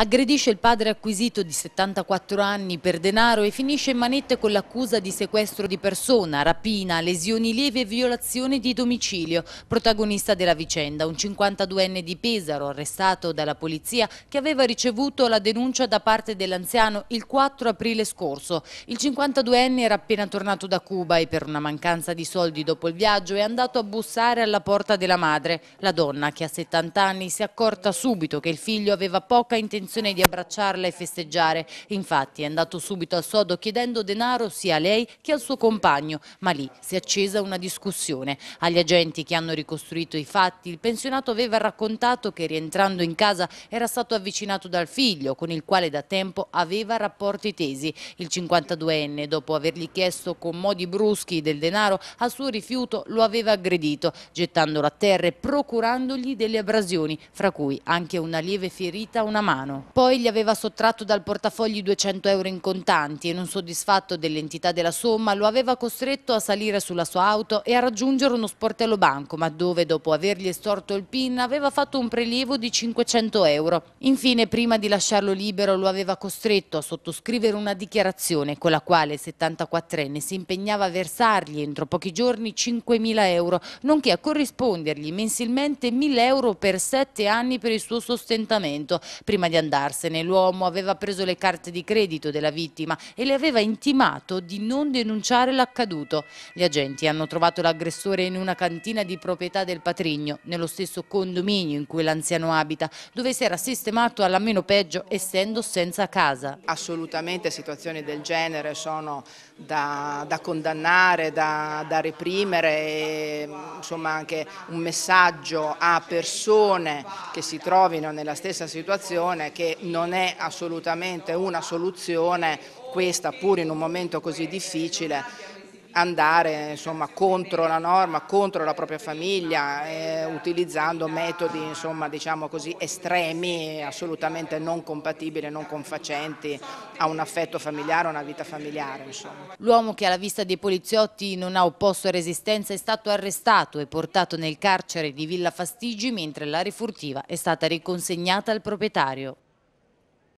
Aggredisce il padre acquisito di 74 anni per denaro e finisce in manette con l'accusa di sequestro di persona, rapina, lesioni lievi e violazione di domicilio. Protagonista della vicenda, un 52enne di Pesaro arrestato dalla polizia che aveva ricevuto la denuncia da parte dell'anziano il 4 aprile scorso. Il 52enne era appena tornato da Cuba e per una mancanza di soldi dopo il viaggio è andato a bussare alla porta della madre. La donna, che ha 70 anni, si è accorta subito che il figlio aveva poca intenzione intenzione di abbracciarla e festeggiare. Infatti è andato subito al sodo chiedendo denaro sia a lei che al suo compagno, ma lì si è accesa una discussione. Agli agenti che hanno ricostruito i fatti, il pensionato aveva raccontato che rientrando in casa era stato avvicinato dal figlio, con il quale da tempo aveva rapporti tesi. Il 52enne, dopo avergli chiesto con modi bruschi del denaro, a suo rifiuto lo aveva aggredito, gettandolo a terra e procurandogli delle abrasioni, fra cui anche una lieve ferita a una mano. Poi gli aveva sottratto dal portafogli 200 euro in contanti e non soddisfatto dell'entità della somma lo aveva costretto a salire sulla sua auto e a raggiungere uno sportello banco ma dove dopo avergli estorto il PIN aveva fatto un prelievo di 500 euro. Infine prima di lasciarlo libero lo aveva costretto a sottoscrivere una dichiarazione con la quale il 74enne si impegnava a versargli entro pochi giorni 5.000 euro nonché a corrispondergli mensilmente 1.000 euro per 7 anni per il suo sostentamento prima di andare andarsene. L'uomo aveva preso le carte di credito della vittima e le aveva intimato di non denunciare l'accaduto. Gli agenti hanno trovato l'aggressore in una cantina di proprietà del patrigno, nello stesso condominio in cui l'anziano abita, dove si era sistemato alla meno peggio essendo senza casa. Assolutamente situazioni del genere sono da, da condannare, da, da reprimere, e, insomma anche un messaggio a persone che si trovino nella stessa situazione che non è assolutamente una soluzione questa pur in un momento così difficile andare insomma, contro la norma, contro la propria famiglia, eh, utilizzando metodi insomma, diciamo così, estremi, assolutamente non compatibili, non confacenti a un affetto familiare, a una vita familiare. L'uomo che alla vista dei poliziotti non ha opposto resistenza è stato arrestato e portato nel carcere di Villa Fastigi mentre la rifurtiva è stata riconsegnata al proprietario.